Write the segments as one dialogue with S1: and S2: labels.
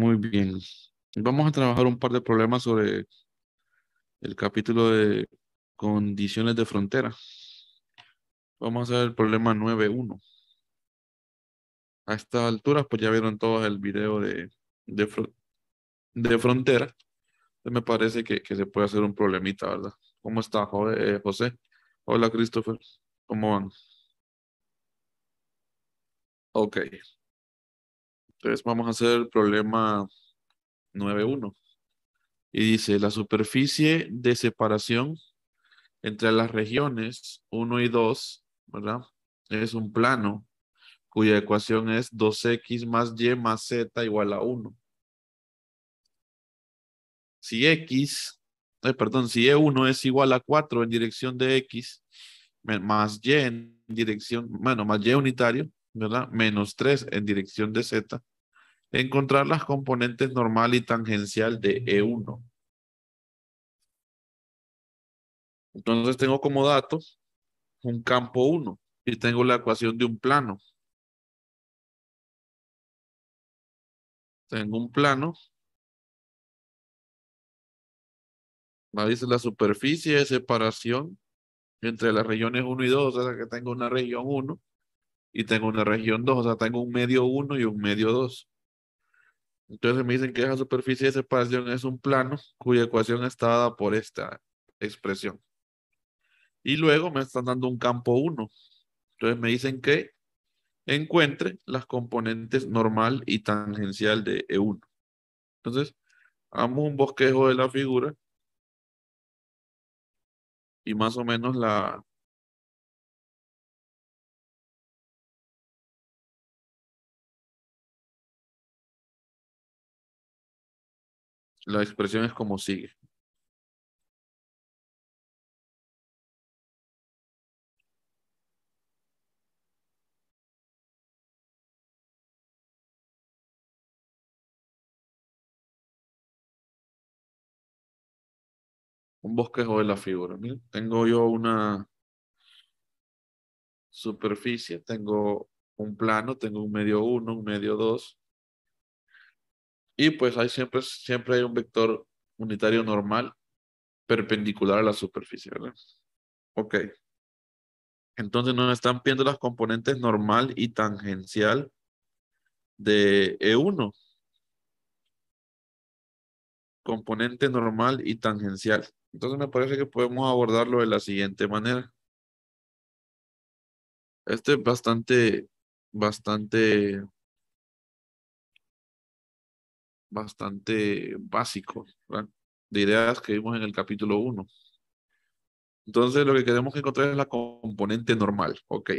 S1: Muy bien.
S2: Vamos a trabajar un par de problemas sobre el capítulo de condiciones de frontera. Vamos a hacer el problema 9.1. A esta altura, pues ya vieron todo el video de, de, frontera. me parece que, que, se puede hacer un problemita, ¿verdad? ¿Cómo está eh, José? Hola, Christopher. ¿Cómo van? Ok. Entonces vamos a hacer el problema 9.1. Y dice, la superficie de separación entre las regiones 1 y 2, ¿verdad? Es un plano cuya ecuación es 2x más y más z igual a 1. Si x, eh, perdón, si e1 es igual a 4 en dirección de x, más y en dirección, bueno, más y unitario, ¿verdad? Menos 3 en dirección de Z. Encontrar las componentes normal y tangencial de E1.
S1: Entonces tengo como datos un campo 1 y tengo la ecuación de un plano. Tengo un plano. Me dice la superficie de separación entre las regiones 1 y
S2: 2, o sea que tengo una región 1 y tengo una región 2, o sea, tengo un medio 1 y un medio 2. Entonces me dicen que esa superficie de separación es un plano cuya ecuación está dada por esta expresión. Y luego me están dando un campo 1. Entonces me dicen que encuentre las componentes normal y tangencial de E1. Entonces, hago un bosquejo de la figura
S1: y más o menos la, la expresión es como sigue. un bosquejo de la figura. tengo yo una
S2: superficie, tengo un plano, tengo un medio uno, un medio dos. Y pues hay siempre, siempre hay un vector unitario normal perpendicular a la superficie, Ok. Entonces nos están viendo las componentes normal y tangencial de E1. Componente normal y tangencial. Entonces me parece que podemos abordarlo de la siguiente manera.
S1: Este es bastante, bastante bastante básico. de
S2: ideas que vimos en el capítulo 1. Entonces lo que queremos encontrar es la componente normal, ok.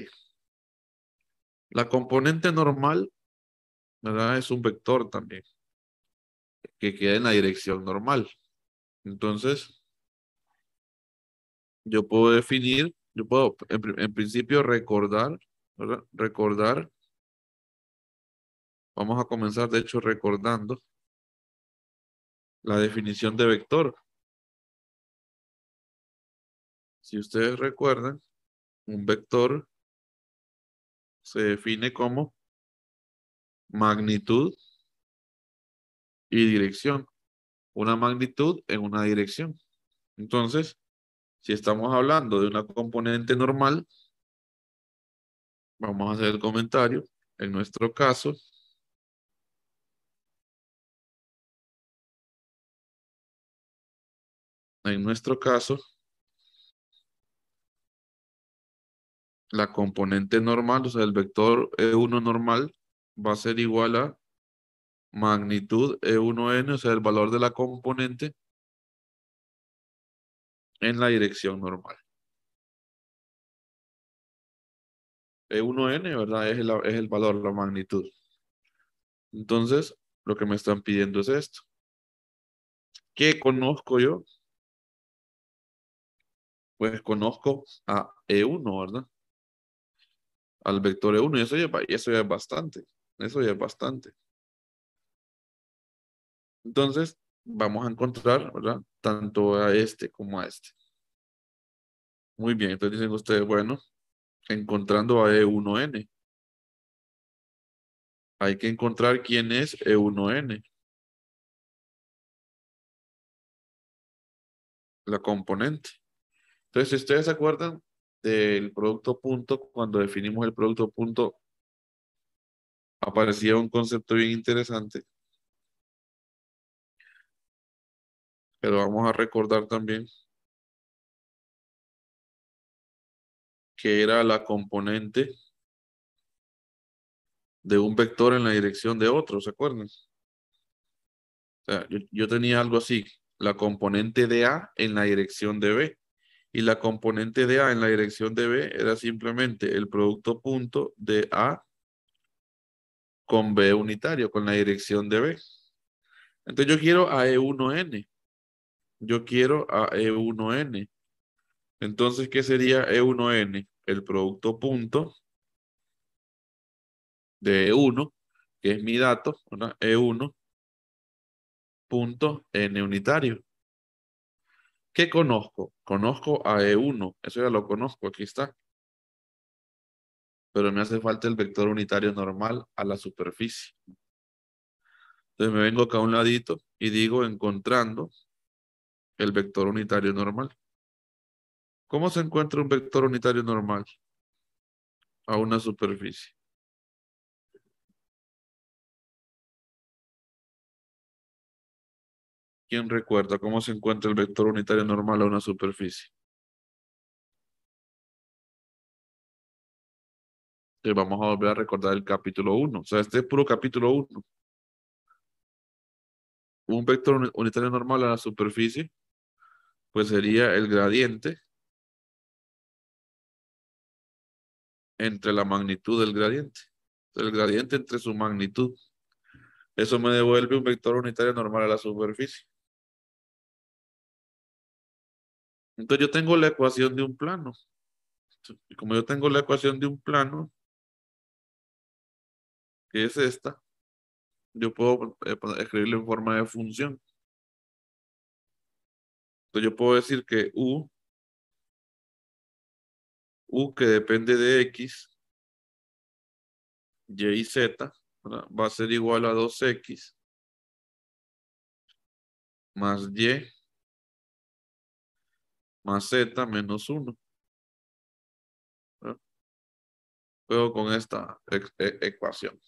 S2: La componente normal, ¿verdad? Es un vector también, que queda en la dirección normal. Entonces, yo puedo definir, yo puedo en, en principio recordar, Recordar.
S1: Vamos a comenzar, de hecho, recordando la definición de vector. Si ustedes recuerdan, un vector se define como magnitud y dirección. Una magnitud en una
S2: dirección. Entonces, si estamos hablando de una componente normal,
S1: vamos a hacer el comentario. En nuestro caso, en nuestro caso,
S2: la componente normal, o sea, el vector E1 normal va a ser igual
S1: a magnitud E1n, o sea, el valor de la componente en la dirección normal. E1n, ¿verdad? Es el, es el valor, la magnitud.
S2: Entonces, lo que me están pidiendo es esto. ¿Qué conozco yo pues conozco a E1, ¿verdad? Al vector E1, y eso ya, eso es bastante, eso ya es bastante.
S1: Entonces, vamos a encontrar, ¿verdad? Tanto a este como a este. Muy bien, entonces dicen ustedes, bueno, encontrando a E1N. Hay que encontrar quién es E1N. La componente. Entonces, si ustedes se acuerdan del producto
S2: punto, cuando definimos el producto punto, aparecía un concepto
S1: bien interesante. Pero vamos a recordar también. Que era la componente de un vector en la dirección
S2: de otro, ¿se acuerdan? yo tenía algo así, la componente de A en la dirección de B y la componente de A en la dirección de B era simplemente el producto punto de A con B unitario, con la dirección de B. Entonces yo quiero a E1N. Yo quiero a E1N. Entonces, ¿qué sería E1N? El producto punto de E1, que es mi dato, e E1 punto N unitario. ¿Qué conozco? Conozco a E1, eso ya lo conozco, aquí está. Pero me hace falta el vector unitario normal a la superficie. Entonces me vengo acá a un ladito y digo encontrando el vector unitario normal. ¿Cómo se encuentra un vector unitario normal
S1: a una superficie? ¿Quién recuerda cómo se encuentra el vector unitario normal a una superficie? vamos a volver a recordar el capítulo 1. O sea, este es puro capítulo 1. Un vector unitario normal a la superficie, pues sería el gradiente
S2: entre la magnitud del gradiente. El gradiente entre su magnitud. Eso me devuelve un vector unitario normal a la superficie.
S1: Entonces yo tengo la ecuación de un plano. Y como yo tengo la ecuación de un plano, que es esta, yo puedo eh, escribirlo en forma de función. Entonces yo puedo decir que u, u que depende de x, y y z, va a ser igual a 2x más y más z menos 1. Luego con esta e, ecuación.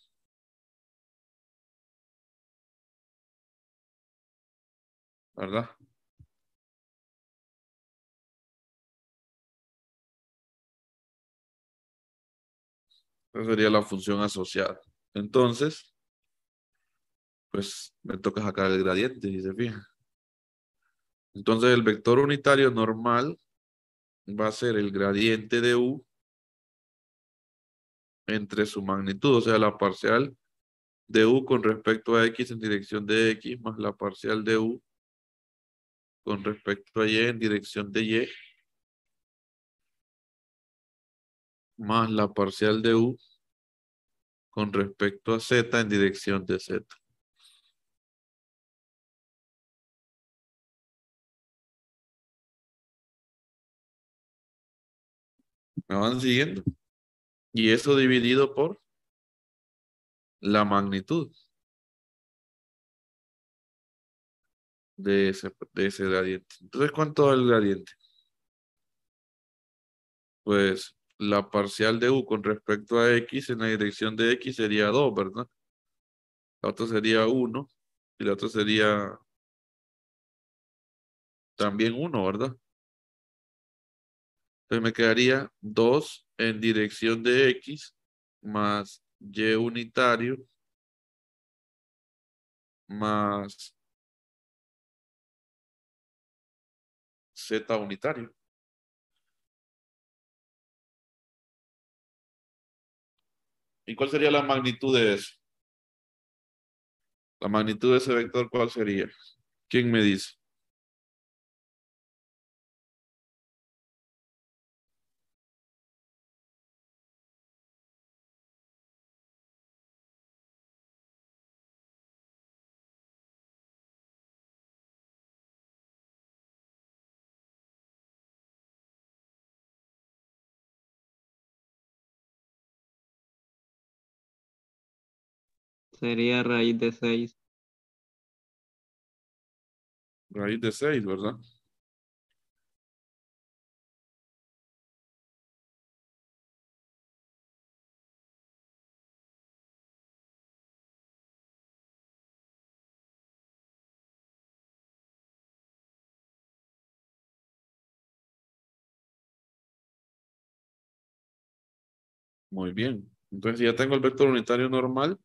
S1: ¿Verdad? Esa sería la función asociada. Entonces,
S2: pues me toca sacar el gradiente, Y se fija entonces el vector unitario normal va a ser el gradiente de U entre su magnitud, o sea, la parcial de U con respecto a X en dirección de X más la parcial de U con respecto a Y en dirección de Y
S1: más la parcial de U con respecto a Z en dirección de Z. van siguiendo? Y eso dividido por la magnitud de ese, de ese gradiente. Entonces, ¿cuánto es el gradiente? Pues
S2: la parcial de u con respecto a x en la dirección de x sería 2, ¿verdad?
S1: La otra sería 1 y la otra sería también 1, ¿verdad? me quedaría 2 en dirección de X más Y unitario más Z unitario. ¿Y cuál sería la magnitud de eso? La magnitud de ese vector, ¿cuál sería? ¿Quién me dice? sería raíz de 6. Raíz de 6, ¿verdad? Muy bien. Entonces, si ya tengo el vector unitario normal,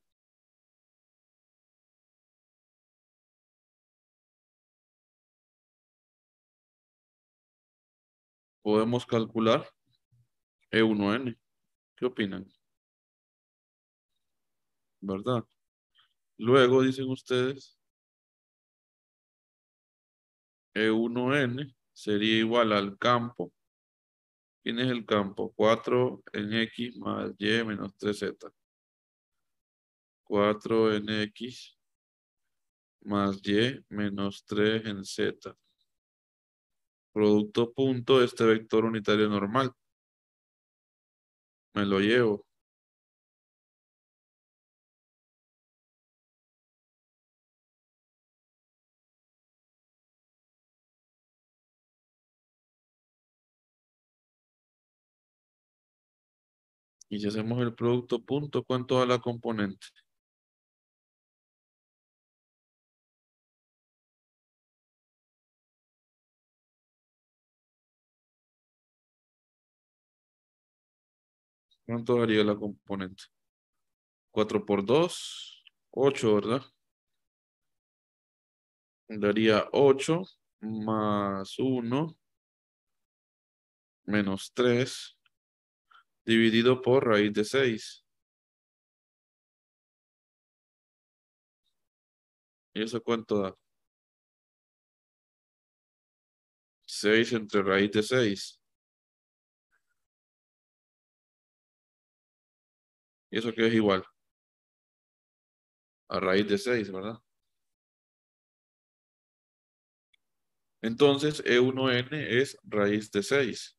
S1: podemos calcular E1N. ¿Qué opinan? ¿Verdad? Luego dicen ustedes,
S2: E1N sería igual al campo. ¿Quién es el campo? 4 en X más Y menos 3Z. 4 en X más Y menos 3 en Z
S1: producto punto de este vector unitario normal. Me lo llevo. Y si hacemos el producto punto, ¿cuánto da la componente? ¿Cuánto daría la componente? 4 por 2, 8, ¿verdad? Daría 8 más 1 menos 3 dividido por raíz de 6. ¿Y eso cuánto da? 6 entre raíz de 6. ¿Y eso que es igual? A raíz de 6, ¿verdad? Entonces, E1n es raíz de 6.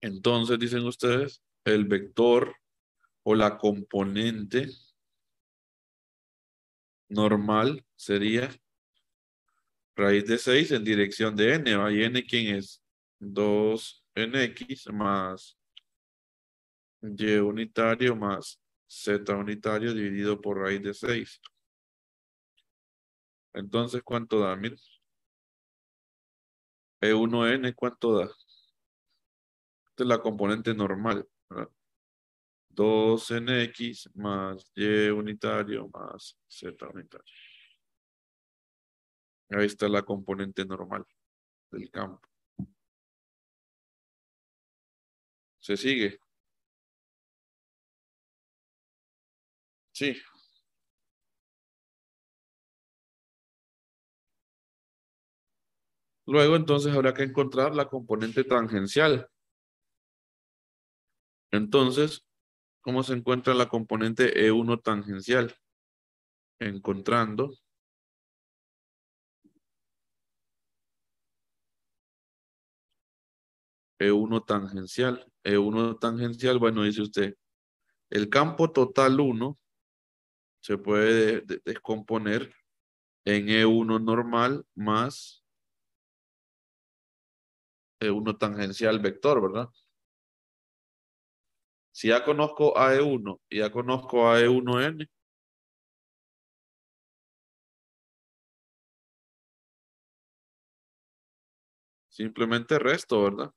S1: Entonces, dicen ustedes, el vector o la componente normal
S2: sería raíz de 6 en dirección de n. ¿Y n quién es? 2, nx X más Y unitario más Z unitario dividido por raíz de 6.
S1: Entonces, ¿cuánto da? Mira. E1N, ¿cuánto da? Esta es la componente normal. ¿verdad?
S2: 2NX más Y unitario más Z unitario.
S1: Ahí está la componente normal del campo. Se sigue. Sí. Luego entonces habrá que encontrar la componente tangencial. Entonces,
S2: ¿cómo se encuentra la componente E1 tangencial? Encontrando
S1: E1 tangencial. E1 eh, tangencial, bueno, dice usted,
S2: el campo total 1 se puede descomponer
S1: en E1 normal más E1 tangencial vector, ¿verdad? Si ya conozco a 1 e y ya conozco a 1 e n simplemente resto, ¿verdad?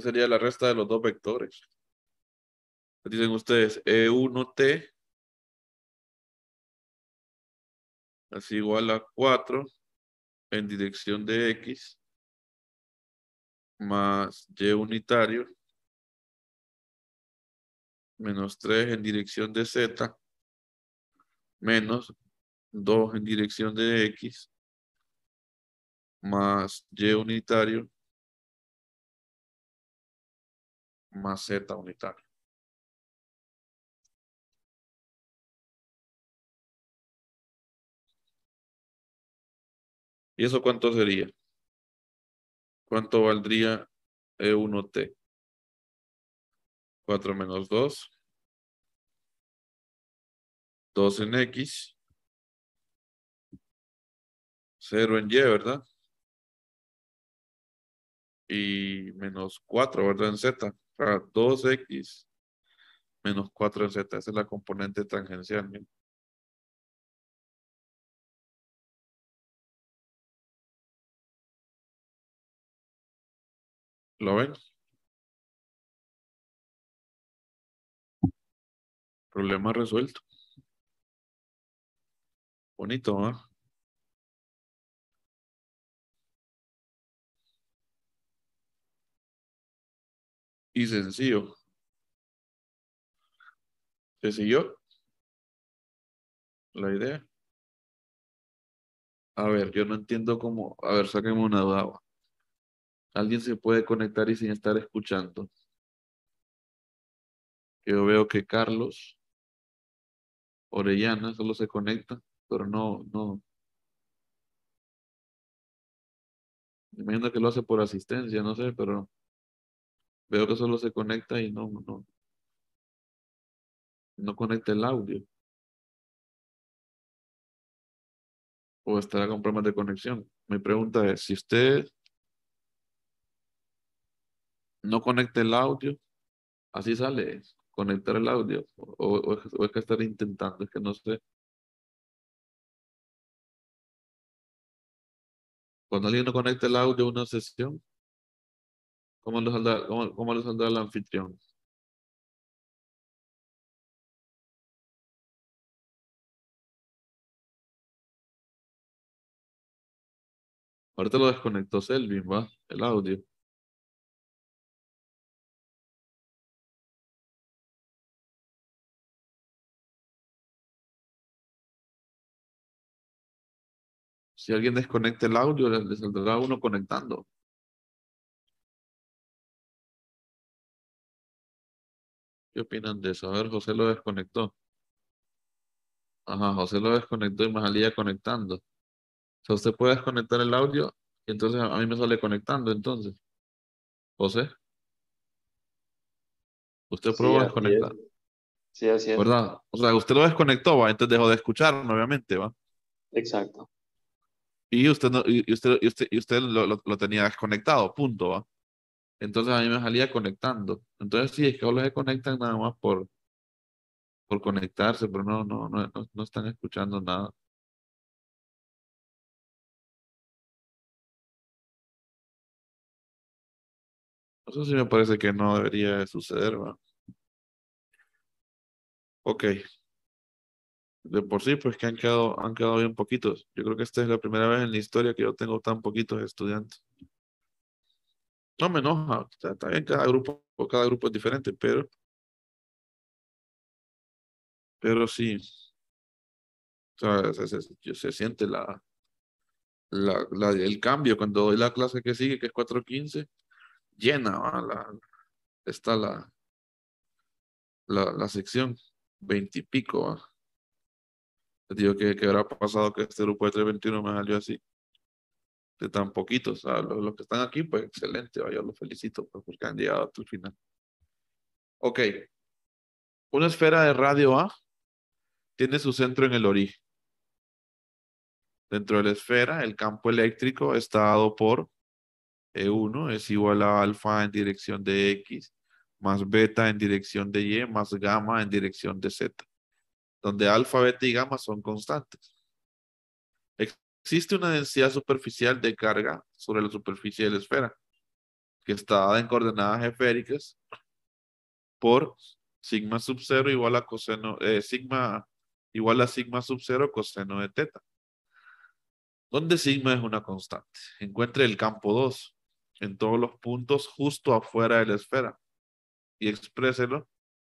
S1: sería la resta de los dos vectores. Dicen ustedes E1T es igual a 4 en dirección de X más Y unitario menos 3 en dirección de Z menos 2 en dirección de X más Y unitario Más Z unitario. ¿Y eso cuánto sería? ¿Cuánto valdría E1T? 4 menos 2. 2 en X. 0 en Y, ¿verdad? Y menos 4, ¿verdad? En Z sea, 2x menos 4z. Esa es la componente tangencial. ¿Lo ven? Problema resuelto. Bonito, ¿ah? y sencillo. ¿Se siguió la idea? A ver, yo no entiendo cómo. A ver, saquemos una duda.
S2: ¿Alguien se puede conectar y sin estar escuchando?
S1: Yo veo que Carlos Orellana solo se conecta, pero no, no. imagino que lo hace por asistencia, no sé, pero Veo que solo se conecta y no, no, no conecta el audio. O estará con problemas de conexión. Mi pregunta es, si usted
S2: no conecta el audio, así sale,
S1: conectar el audio. O, es que estar intentando, es que no sé. Cuando alguien no conecta el audio a una sesión, ¿Cómo lo saldrá, el anfitrión? Ahorita lo desconectó Selvin, ¿va? El audio. Si alguien desconecta el audio, le, le saldrá uno conectando. ¿Qué opinan de eso? A ver, José lo desconectó. Ajá, José lo desconectó y salía
S2: conectando. O sea, usted puede desconectar el audio y entonces a mí me sale conectando entonces. José. Usted probó desconectar. Sí, así es. ¿Verdad? O sea, usted lo desconectó, ¿va? Entonces dejó de escuchar obviamente, ¿va? Exacto. Y usted, no, y usted, y usted, y usted lo, lo, tenía desconectado, punto, ¿va? Entonces a mí me salía conectando. Entonces sí, es que ahora se conectan nada más
S1: por, por conectarse, pero no, no, no, no, no están escuchando nada. Eso sí me parece que no debería suceder, ¿va? Ok. De por sí, pues que han quedado, han quedado
S2: bien poquitos. Yo creo que esta es la primera vez en la historia que yo tengo tan poquitos estudiantes.
S1: No me enoja, está, bien, cada grupo, cada grupo es diferente, pero. Pero sí. se,
S2: siente la, la, la, el cambio cuando doy la clase que sigue, que es 4.15, llena, la, está la, la, sección, 20 y pico. Digo que, que habrá pasado que este grupo de 321 me salió así de tan poquitos. O los, que están aquí, pues excelente, yo los felicito pues, porque han llegado hasta el final. Ok. Una esfera de radio A tiene su centro en el origen. Dentro de la esfera, el campo eléctrico está dado por E1, es igual a alfa en dirección de X, más beta en dirección de Y, más gamma en dirección de Z, donde alfa, beta y gamma son constantes. Existe una densidad superficial de carga sobre la superficie de la esfera, que está dada en coordenadas esféricas por sigma sub 0 igual a coseno, eh, sigma igual a sigma sub cero coseno de teta, donde sigma es una constante. Encuentre el campo 2
S1: en todos los puntos justo afuera de la esfera y expréselo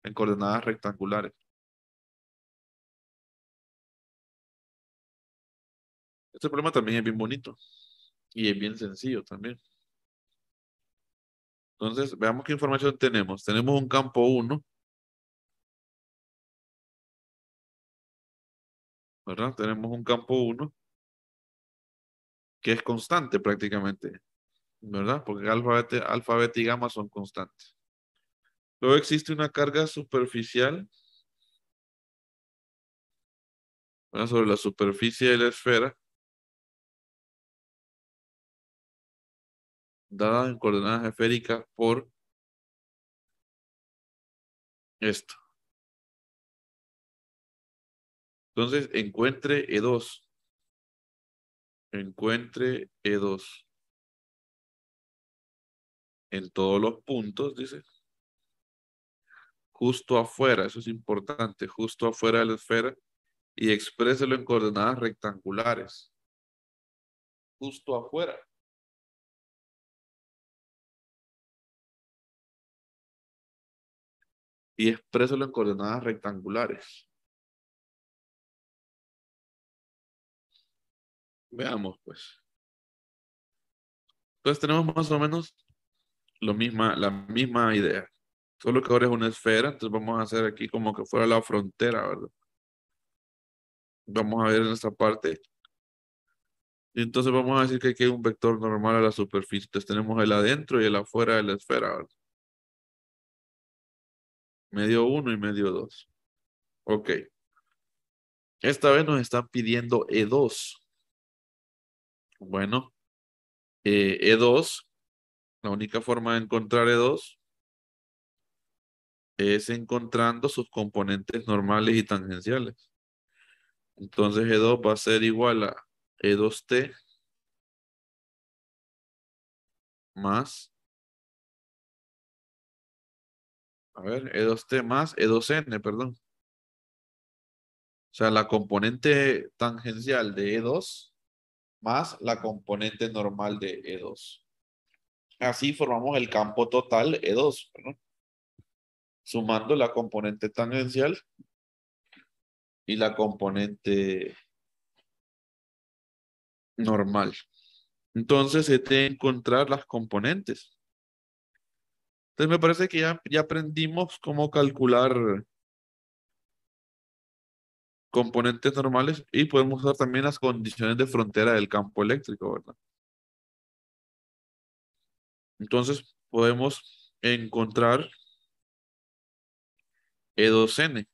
S1: en coordenadas rectangulares. Este problema también es bien bonito y es bien sencillo también. Entonces, veamos qué información tenemos. Tenemos un campo 1. ¿Verdad? Tenemos un campo 1 que es constante prácticamente. ¿Verdad?
S2: Porque alfabete, alfabeto y gamma son constantes. Luego existe una carga
S1: superficial sobre la superficie de la esfera dada en coordenadas esféricas por esto. Entonces, encuentre E2. Encuentre E2. En todos los puntos, dice. Justo
S2: afuera, eso es importante, justo afuera de la esfera. Y expréselo en coordenadas
S1: rectangulares. Justo afuera. y exprésalo en coordenadas rectangulares. Veamos, pues. Entonces tenemos más o
S2: menos lo misma, la misma idea. Solo que ahora es una esfera, entonces vamos a hacer aquí como que fuera la frontera, ¿verdad? Vamos a ver en esta parte. Y entonces vamos a decir que aquí hay un vector normal a la superficie. Entonces tenemos el adentro y el afuera de la esfera, ¿verdad? medio 1 y medio 2. Ok. Esta vez nos están pidiendo E2. Bueno, E2, eh, e la única forma de encontrar E2 es encontrando sus componentes normales y tangenciales. Entonces E2 va a ser
S1: igual a E2T más a ver, E2T más E2N, perdón. O sea, la componente tangencial
S2: de E2 más la componente normal de E2. Así formamos el campo total E2, ¿no? sumando la componente tangencial y la componente normal. Entonces, se que encontrar las componentes. Entonces me parece que ya, ya aprendimos cómo calcular componentes normales y podemos usar también las condiciones de frontera del campo eléctrico, ¿verdad?
S1: Entonces podemos encontrar E2N.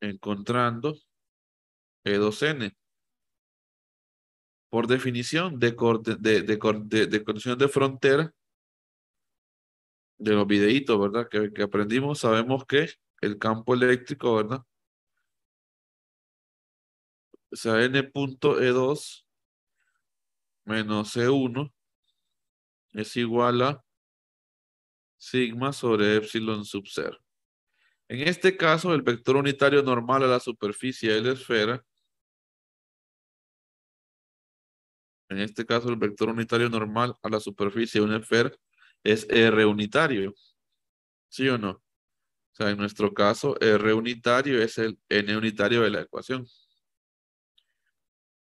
S1: Encontrando E2N por
S2: definición de, de, condición de frontera, de los videitos, ¿verdad? Que, que aprendimos, sabemos que el campo eléctrico, ¿verdad?
S1: O sea, N.E2 menos E1 es igual a
S2: sigma sobre epsilon sub 0. En este caso, el vector unitario normal a la superficie de la esfera En este caso, el vector unitario normal a la superficie de un esfera es R unitario. ¿Sí o no? O sea, en nuestro caso, R unitario es el N unitario de la ecuación.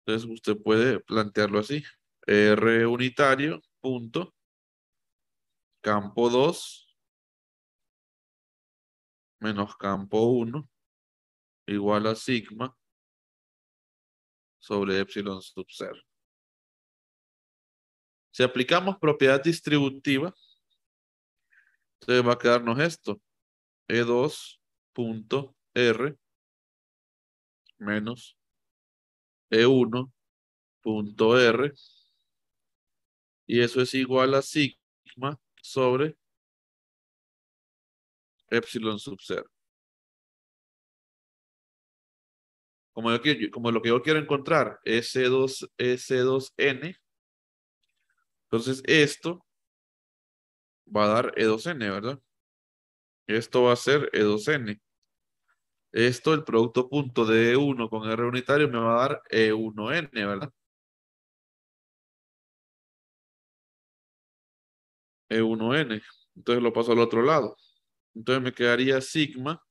S2: Entonces, usted puede plantearlo así. R unitario, punto, campo 2,
S1: menos campo 1, igual a sigma sobre epsilon sub 0. Si aplicamos propiedad distributiva,
S2: entonces va a quedarnos esto. E2.R menos E1.R
S1: y eso es igual a sigma sobre epsilon sub 0. Como, lo que yo quiero encontrar, S2, e S2N
S2: entonces, esto va a dar E2N, ¿verdad? Esto va a ser E2N. Esto, el producto
S1: punto de E1 con R unitario, me va a dar E1N, ¿verdad? E1N. Entonces lo paso al otro lado. Entonces me quedaría sigma.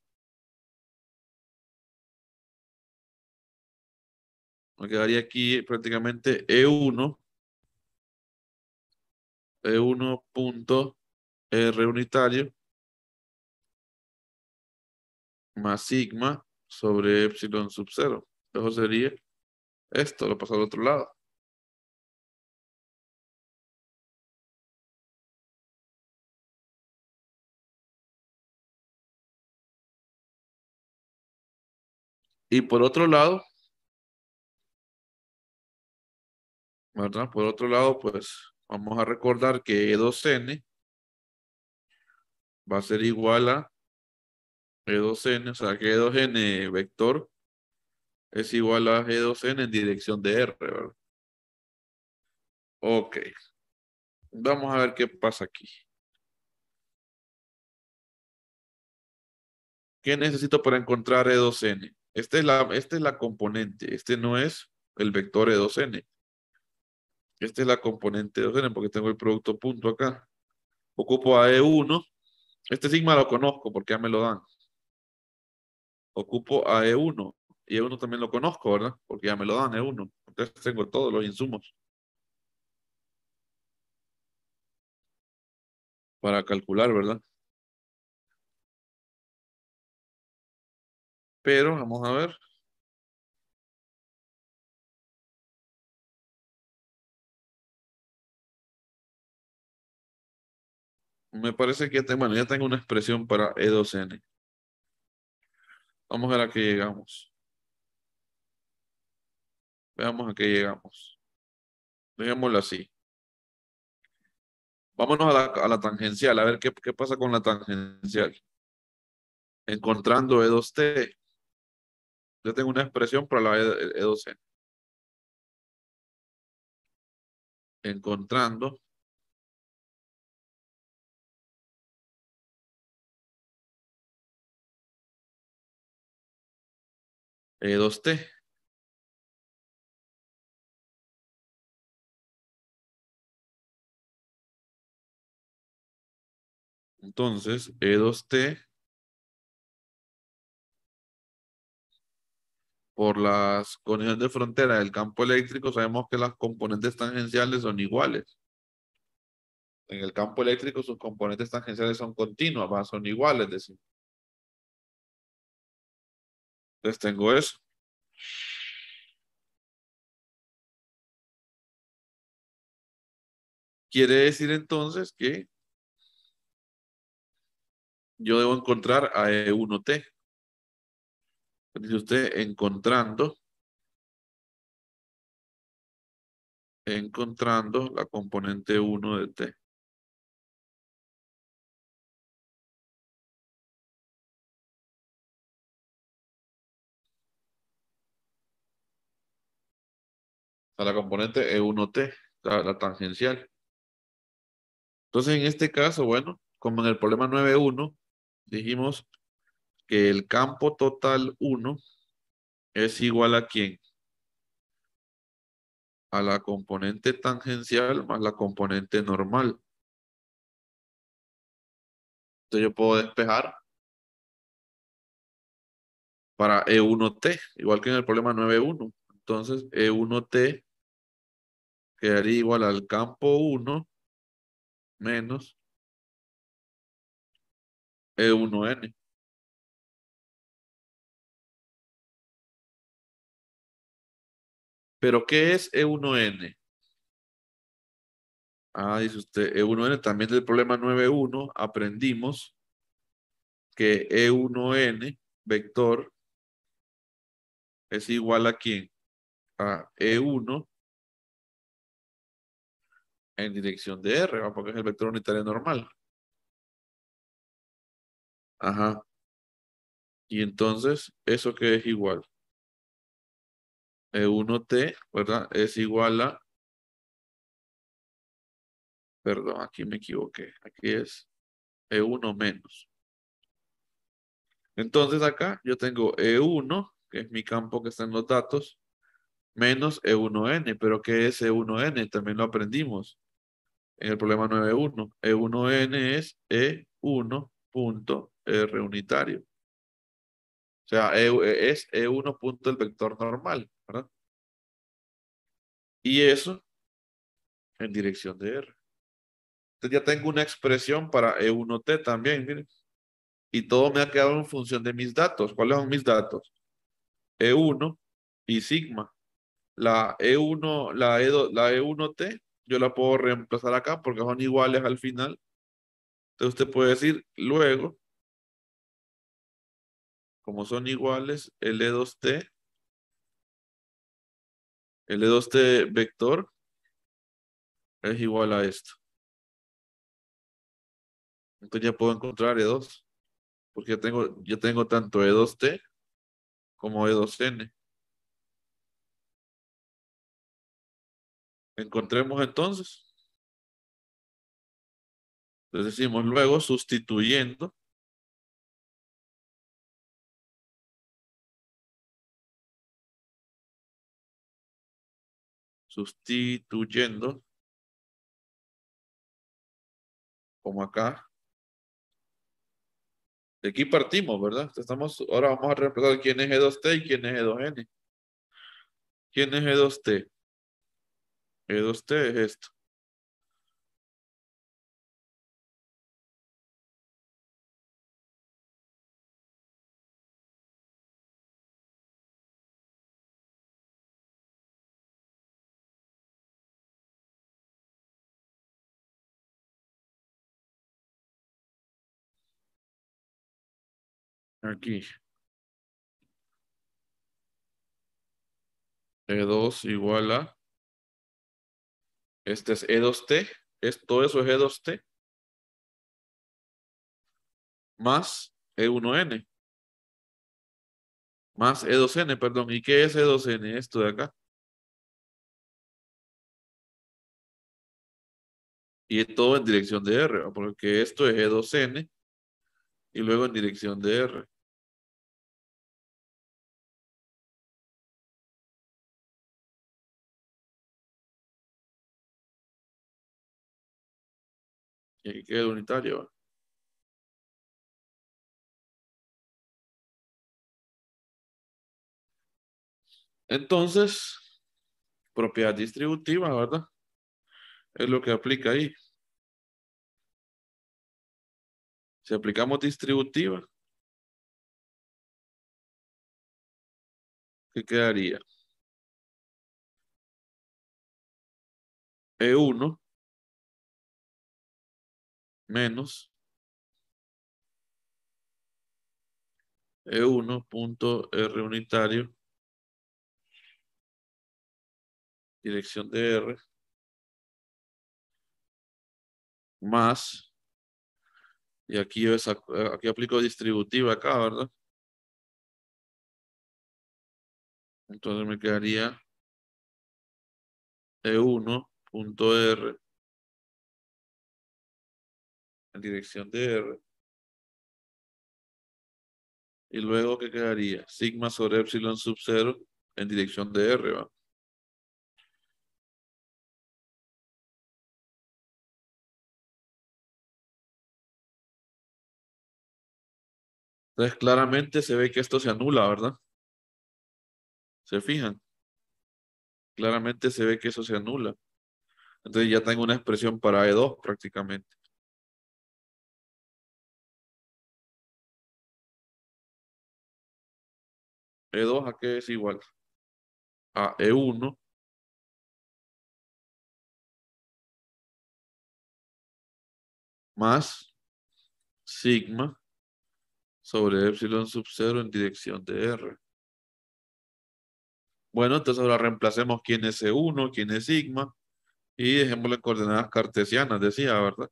S1: Me quedaría aquí prácticamente E1 e R unitario más sigma sobre epsilon sub 0. Eso sería esto, lo paso al otro lado. Y por otro lado, ¿verdad? Por otro lado, pues Vamos a recordar que E2N
S2: va a ser igual a E2N, o sea que E2N vector es igual a e 2 n en dirección de R, ¿verdad?
S1: Ok. Vamos a ver qué pasa aquí. ¿Qué necesito para encontrar E2N?
S2: Esta es esta es la componente, este no es el vector E2N. Esta es la componente de OGN porque tengo el producto punto acá. Ocupo a E1. Este sigma lo conozco porque ya me lo dan. Ocupo a E1. Y E1 también lo conozco, ¿verdad? Porque ya me lo dan E1. Entonces tengo todos los insumos.
S1: Para calcular, ¿verdad? Pero vamos a ver. me parece que, ya tengo una expresión para E2N. Vamos a ver a qué
S2: llegamos. Veamos a qué llegamos. Digámoslo así. Vámonos a la, tangencial, a ver qué, qué
S1: pasa con la tangencial. Encontrando E2T. Yo tengo una expresión para la E2N. Encontrando Eh, e 2T. Entonces, E2T
S2: por las condiciones de frontera del campo eléctrico, sabemos que las componentes tangenciales son iguales. En el campo eléctrico sus componentes tangenciales
S1: son continuas, son iguales, es decir, entonces tengo eso. Quiere decir entonces que yo debo encontrar a E1T. Dice usted, encontrando, encontrando la componente 1 de T. A la componente E1T,
S2: la, la tangencial. Entonces, en este caso, bueno, como en el problema 9.1, dijimos que el campo total 1 es igual a quién? A la componente
S1: tangencial más la componente normal. Entonces yo puedo despejar para E1T, igual que en el problema 9.1. Entonces E1T quedaría igual al campo 1 menos E1N. Pero, ¿qué es E1N? Ah, dice usted, E1N, también del problema 9.1
S2: aprendimos que E1N vector
S1: es igual a quién? A E1 en dirección de R, porque es el vector unitario normal. Ajá. Y entonces, ¿eso que es igual? E1T, ¿verdad? Es igual a... Perdón, aquí me equivoqué. Aquí es E1 menos. Entonces acá yo tengo E1,
S2: que es mi campo que está en los datos, menos E1N. ¿Pero qué es E1N? También lo aprendimos en el problema 9.1. E1N es E1.R e e unitario. O sea, e, es E1 punto el vector normal, ¿verdad? Y eso en dirección de R. Entonces ya tengo una expresión para E1T también, miren. Y todo me ha quedado en función de mis datos. ¿Cuáles son mis datos? E1 y sigma. La E1, la E1T yo la puedo reemplazar acá porque son iguales al final. Entonces usted puede
S1: decir luego, como son iguales, L2T, L2T vector es igual a esto. Entonces ya puedo encontrar E2, porque ya tengo, tengo tanto E2T como E2N. Encontremos entonces. Entonces decimos luego sustituyendo sustituyendo como acá. De aquí partimos, ¿verdad? Estamos, ahora vamos a reemplazar quién es E2T y quién es E2N. ¿Quién es E2T? E2, T es esto. Aquí. E2 igual a este es E2T. Esto, todo eso es E2T. Más E1N. Más E2N, perdón. ¿Y qué es E2N? Esto de acá. Y todo en dirección de R, porque esto es E2N y luego en dirección de R. y aquí queda unitario. Entonces, propiedad distributiva, ¿verdad? Es lo que aplica ahí. Si aplicamos distributiva, ¿qué quedaría? E1 menos E1 punto R
S2: unitario
S1: dirección de R más y aquí, yo eh, aquí aplico distributiva acá, ¿verdad? Entonces me quedaría e R en dirección de R. Y luego, ¿qué quedaría? Sigma sobre epsilon sub 0 en dirección de R, ¿va? Entonces, claramente se ve que esto se anula, ¿verdad? ¿Se fijan? Claramente se ve que eso se anula. Entonces, ya tengo una expresión para E2 prácticamente. E2 a qué es igual a E1 más sigma sobre epsilon sub 0 en dirección de R.
S2: Bueno, entonces ahora reemplacemos quién es E1, quién es sigma y las coordenadas cartesianas, decía, ¿verdad?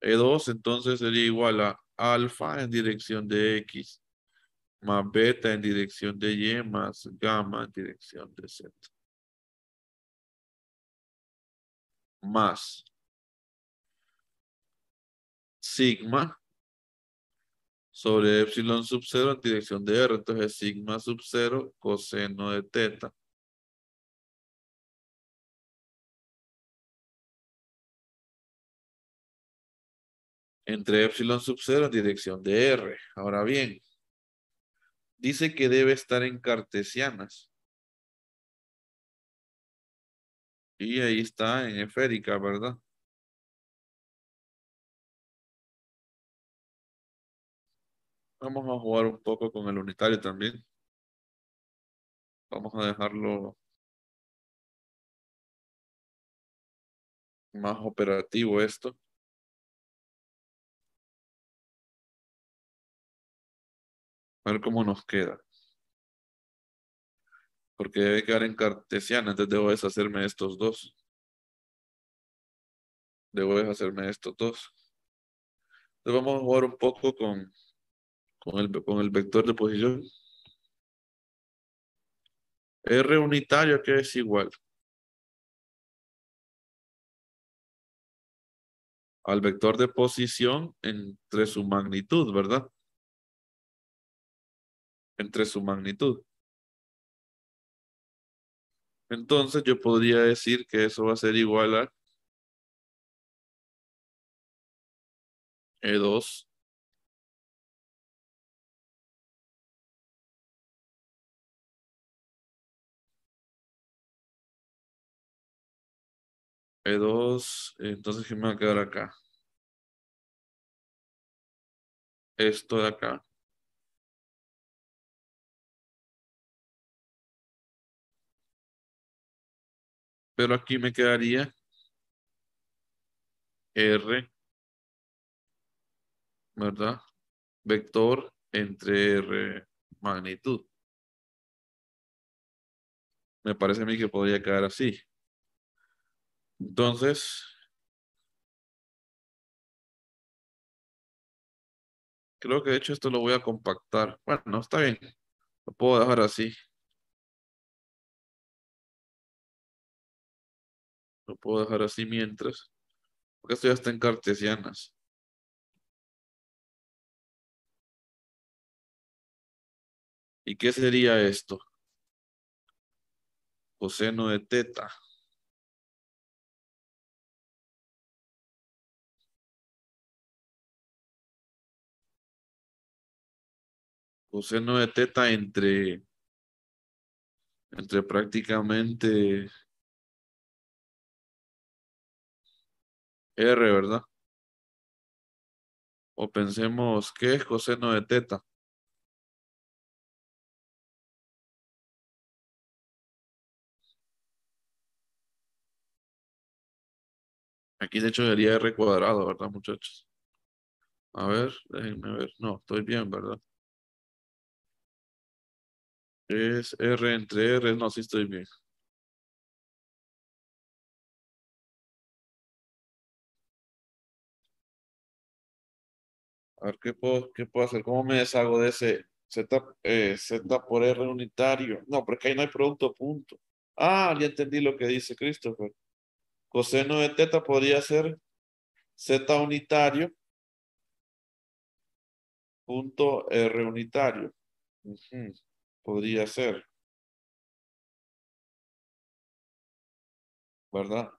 S2: E2 entonces sería igual a alfa en dirección de X,
S1: más beta en dirección de Y, más gamma en dirección de Z. Más sigma sobre epsilon sub 0 en dirección de R. Entonces, sigma sub 0 coseno de teta entre epsilon sub 0 en dirección de R. Ahora bien, dice que debe estar en cartesianas. Y ahí está en esférica, ¿verdad? Vamos a jugar un poco con el unitario también. Vamos a dejarlo más operativo esto. cómo nos queda. Porque debe quedar en cartesiana, entonces debo deshacerme de estos dos. Debo deshacerme
S2: de estos dos. Entonces vamos a jugar un poco con, con, el, con
S1: el vector de posición. R unitario que es igual al vector de posición entre su magnitud, ¿verdad? entre su magnitud. Entonces yo podría decir que eso va a ser igual a E2 E2, entonces ¿qué me va a quedar acá? Esto de acá. pero aquí me quedaría R, ¿verdad? Vector entre R magnitud. Me parece a mí que podría quedar así. Entonces, creo que de hecho esto lo voy a compactar. Bueno, está bien. Lo puedo dejar así. Lo puedo dejar así mientras. Porque esto ya está en cartesianas. ¿Y qué sería esto? Coseno de teta. Coseno de teta entre, entre prácticamente R, ¿verdad? O pensemos, ¿qué es coseno de teta? Aquí de hecho sería R
S2: cuadrado, ¿verdad, muchachos? A ver, déjenme ver. No, estoy bien, ¿verdad?
S1: Es R entre R. No, sí estoy bien. A ver, ¿qué puedo, hacer? ¿Cómo me deshago de
S2: ese Z, Z eh, por R unitario? No, porque ahí no hay producto punto. Ah, ya entendí lo que dice Christopher. Coseno de teta podría ser
S1: Z unitario punto R unitario. Podría ser. ¿Verdad?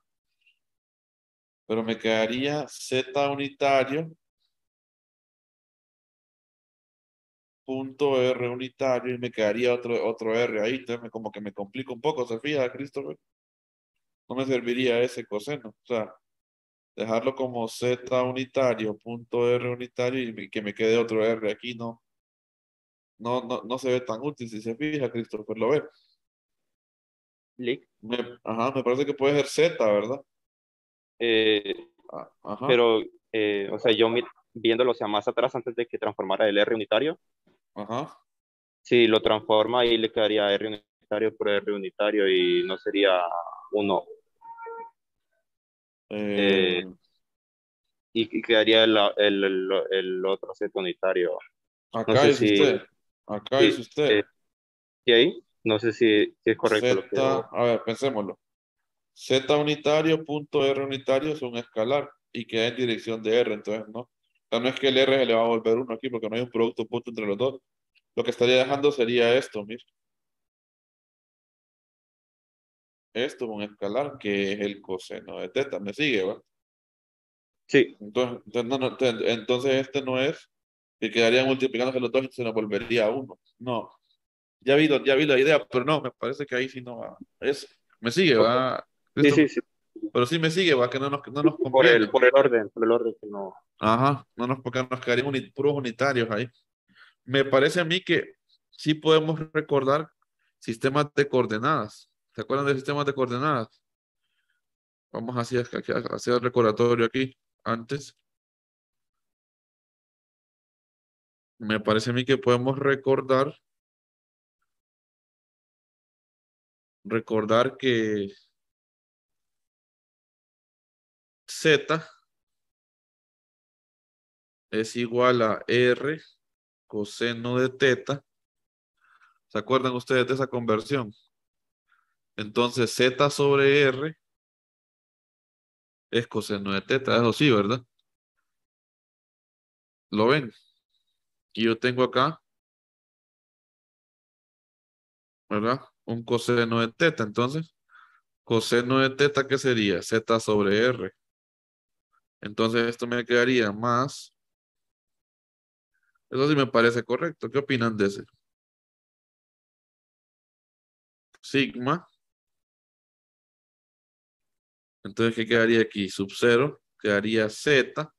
S1: Pero me quedaría Z unitario
S2: punto R unitario y me quedaría otro, otro R ahí, entonces como que me complico un poco, ¿se fija, Christopher? No me serviría ese coseno, o sea, dejarlo como Z unitario, punto R unitario y que me quede otro R aquí, no, no, no, no se ve tan útil, si se fija, Christopher, lo ve. Me, ajá, me parece que puede ser Z, ¿verdad?
S1: Eh,
S2: ah, pero, eh, o sea, yo viéndolo sea, más atrás antes de que transformara el R unitario, Ajá. Si lo transforma y le quedaría R unitario por R unitario y no sería uno
S1: Eh... eh
S2: y, quedaría el, el, otro Z unitario.
S1: Acá es usted.
S2: Acá es usted. ¿Y eh, ahí? No sé si, es correcto. A ver, pensémoslo. Z unitario punto R unitario es un escalar y queda en dirección de R, entonces no no es que el R se le va a volver uno aquí porque no hay un producto punto entre los dos. Lo que estaría dejando sería esto, mira. Esto con escalar, que es el coseno de teta. ¿Me sigue, va? Sí. Entonces, entonces, este no es que quedaría multiplicándose los dos y se nos volvería a uno. No. Ya vi, ya vi la idea, pero no, me parece que ahí sí no va. Es, me sigue, va. Sí, sí, sí. Pero sí me sigue, va, que no nos, no nos por el, por el, orden, por el orden que no. Ajá, no nos, porque nos quedarían puros unitarios ahí. Me parece a mí que sí podemos recordar sistemas de coordenadas. ¿Se acuerdan de sistemas de coordenadas? Vamos a hacer, a hacer el recordatorio aquí
S1: antes. Me parece a mí que podemos recordar recordar que Z es igual a R coseno de
S2: teta. ¿Se acuerdan ustedes de esa conversión? Entonces Z sobre R es coseno de teta, eso sí, ¿verdad?
S1: ¿Lo ven? Y yo tengo acá, ¿verdad? Un coseno de teta, entonces,
S2: coseno de teta, ¿qué sería? Z sobre R. Entonces
S1: esto me quedaría más. Eso sí me parece correcto. ¿Qué opinan de ese? Sigma. Entonces, ¿qué quedaría aquí? Sub 0. Quedaría Z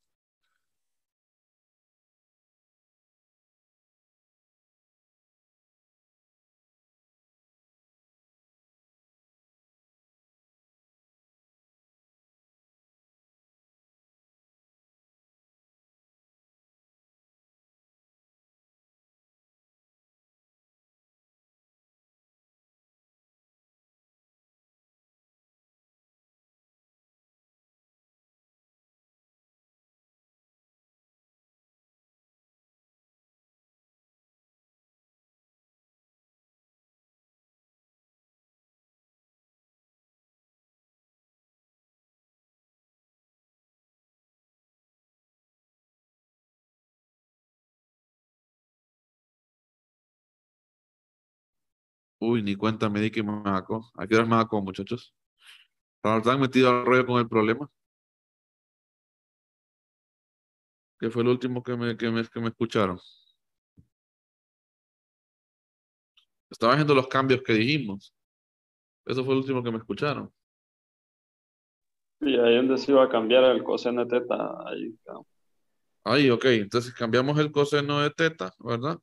S1: Uy, ni cuenta me di que me ¿aquí ¿A qué hora muchachos la muchachos? ¿Están metido al rollo con el problema? ¿Qué fue el último que me, que me, escucharon? Estaba haciendo los cambios que dijimos. Eso fue el último que me escucharon. Sí, ahí donde se iba a cambiar el coseno de teta.
S2: Ahí, ahí ok. Entonces cambiamos el coseno de teta, ¿verdad?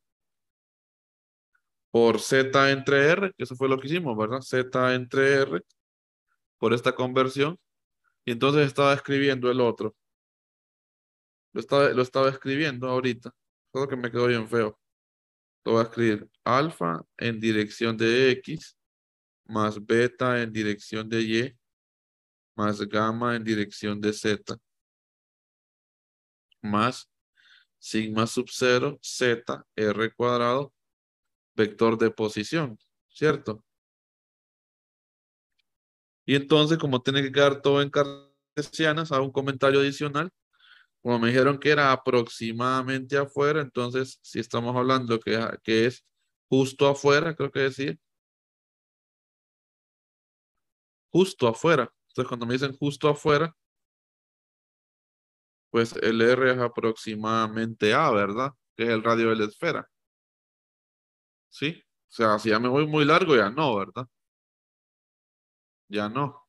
S2: por Z entre R, que eso fue lo que hicimos, ¿verdad? Z entre R, por esta conversión. Y entonces estaba escribiendo el otro. Lo estaba, escribiendo ahorita, solo que me quedó bien feo. Lo voy a escribir alfa en dirección de X, más beta en dirección de Y, más gamma en dirección de Z, más sigma sub 0, Z, R cuadrado, vector de posición, ¿cierto? Y entonces, como tiene que quedar todo en cartesianas, hago un comentario adicional. Como me dijeron que era aproximadamente afuera, entonces, si estamos hablando que,
S1: es justo afuera, creo que decir. Justo afuera. Entonces, cuando me dicen justo afuera,
S2: pues el R es aproximadamente A, ¿verdad? Que es el radio de la esfera.
S1: ¿sí? O sea, si ya me voy muy largo, ya no, ¿verdad? Ya no.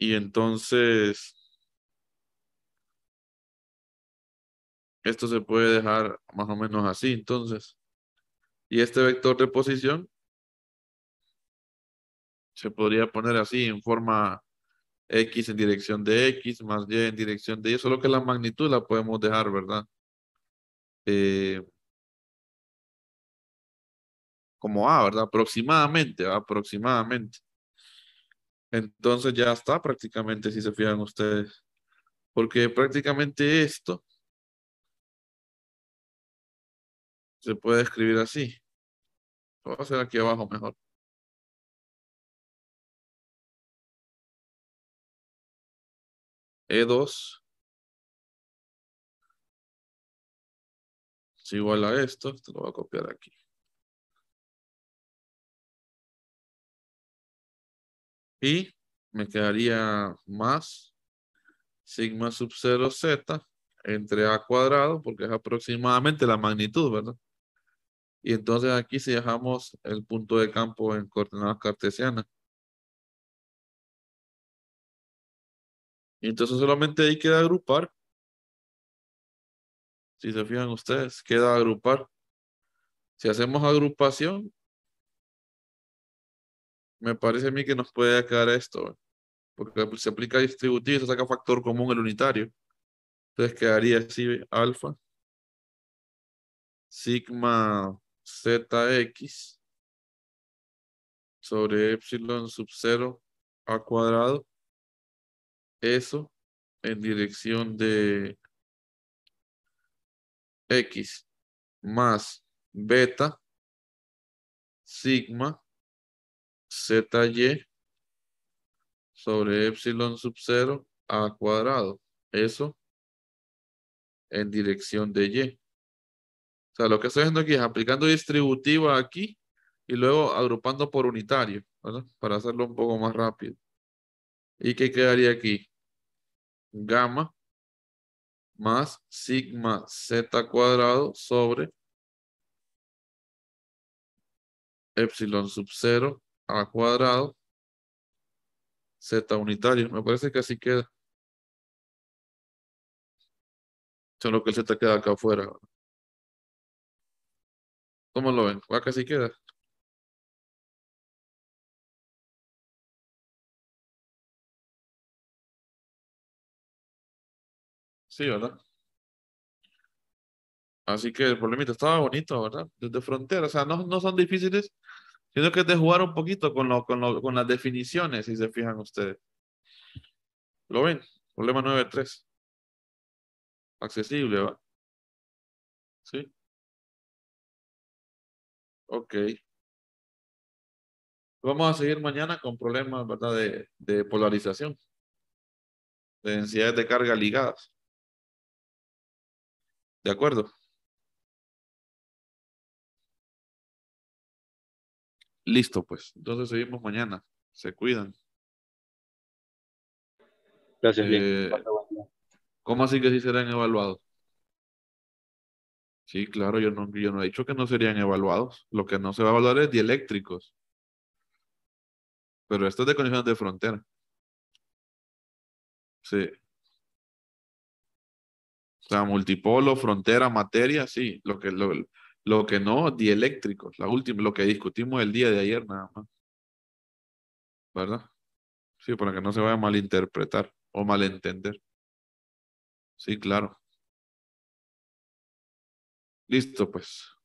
S1: Y entonces,
S2: esto se puede dejar más o menos así, entonces. Y este vector de posición se podría poner así en forma x en dirección de x más y en dirección de y, solo que la magnitud la podemos dejar, ¿verdad?
S1: Eh, como A, ah,
S2: ¿verdad? Aproximadamente, aproximadamente. Entonces ya está prácticamente, si se fijan ustedes. Porque prácticamente esto
S1: se puede escribir así. voy a hacer aquí abajo mejor. E2 igual a esto, esto lo voy a copiar aquí. Y me quedaría más sigma sub 0 z entre a cuadrado,
S2: porque es aproximadamente la magnitud, ¿verdad? Y entonces aquí si dejamos el
S1: punto de campo en coordenadas cartesianas. Y entonces solamente ahí queda agrupar
S2: si se fijan ustedes, queda agrupar. Si hacemos agrupación, me parece a mí que nos puede quedar esto, porque pues, se aplica distributivo se saca factor común el unitario. Entonces quedaría así alfa,
S1: sigma zx sobre epsilon sub 0 a cuadrado. Eso en dirección de X más beta, sigma, ZY sobre epsilon
S2: sub 0 a cuadrado. Eso en dirección de Y. O sea, lo que estoy haciendo aquí es aplicando distributiva aquí y luego agrupando por unitario, Para hacerlo un poco más rápido. ¿Y qué quedaría
S1: aquí? Gamma más sigma z cuadrado sobre epsilon sub 0 a cuadrado z unitario. Me parece que así queda. Solo que el z queda acá afuera. ¿Cómo lo ven? Acá así queda. Sí, ¿verdad? Así que el problemita estaba bonito, ¿verdad? Desde frontera, o sea, no, son difíciles,
S2: sino que es de jugar un poquito con, con, las definiciones, si se fijan ustedes.
S1: ¿Lo ven? Problema 9.3. Accesible, ¿va? ¿Sí? Ok. Vamos a seguir mañana con problemas, ¿verdad? De, de polarización. De densidades de carga ligadas. ¿De acuerdo? Listo, pues. Entonces seguimos mañana. Se cuidan.
S2: Gracias, eh, ¿Cómo así que sí serán evaluados? Sí, claro, yo no, yo no he dicho que no serían evaluados. Lo que no se va a evaluar es
S1: dieléctricos. Pero esto es de condiciones de frontera. Sí. O sea, multipolo, frontera,
S2: materia, sí. Lo que, lo, que no, dieléctricos. La última, lo que discutimos el día de ayer
S1: nada más. ¿Verdad? Sí, para que no se vaya a malinterpretar o malentender. Sí, claro. Listo, pues.